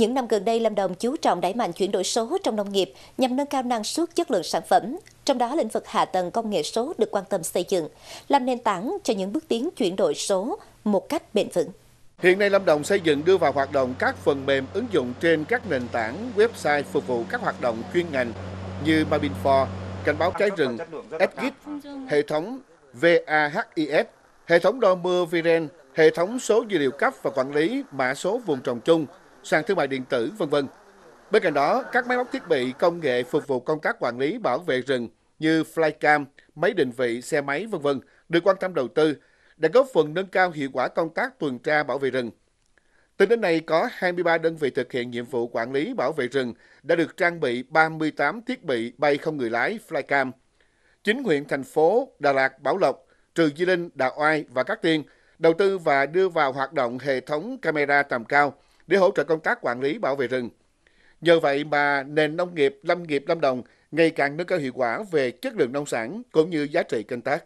Những năm gần đây, Lâm Đồng chú trọng đẩy mạnh chuyển đổi số trong nông nghiệp nhằm nâng cao năng suất chất lượng sản phẩm, trong đó lĩnh vực hạ tầng công nghệ số được quan tâm xây dựng, làm nền tảng cho những bước tiến chuyển đổi số một cách bền vững. Hiện nay Lâm Đồng xây dựng đưa vào hoạt động các phần mềm ứng dụng trên các nền tảng website phục vụ các hoạt động chuyên ngành như Mabinfor, cảnh báo cháy rừng, SGIT, hệ thống VAHIS, hệ thống đo mưa Viren, hệ thống số dữ liệu cấp và quản lý mã số vùng trồng chung, sàn thương mại điện tử, vân vân. Bên cạnh đó, các máy móc thiết bị công nghệ phục vụ công tác quản lý bảo vệ rừng như flycam, máy định vị xe máy vân vân được quan tâm đầu tư đã góp phần nâng cao hiệu quả công tác tuần tra bảo vệ rừng. Tính đến nay có 23 đơn vị thực hiện nhiệm vụ quản lý bảo vệ rừng đã được trang bị 38 thiết bị bay không người lái flycam. Chính huyện thành phố Đà Lạt, Bảo Lộc, Trừ Di Linh, Đà Oai và Cát Tiên đầu tư và đưa vào hoạt động hệ thống camera tầm cao để hỗ trợ công tác quản lý bảo vệ rừng. Nhờ vậy mà nền nông nghiệp, lâm nghiệp Lâm Đồng ngày càng nâng cao hiệu quả về chất lượng nông sản cũng như giá trị canh tác.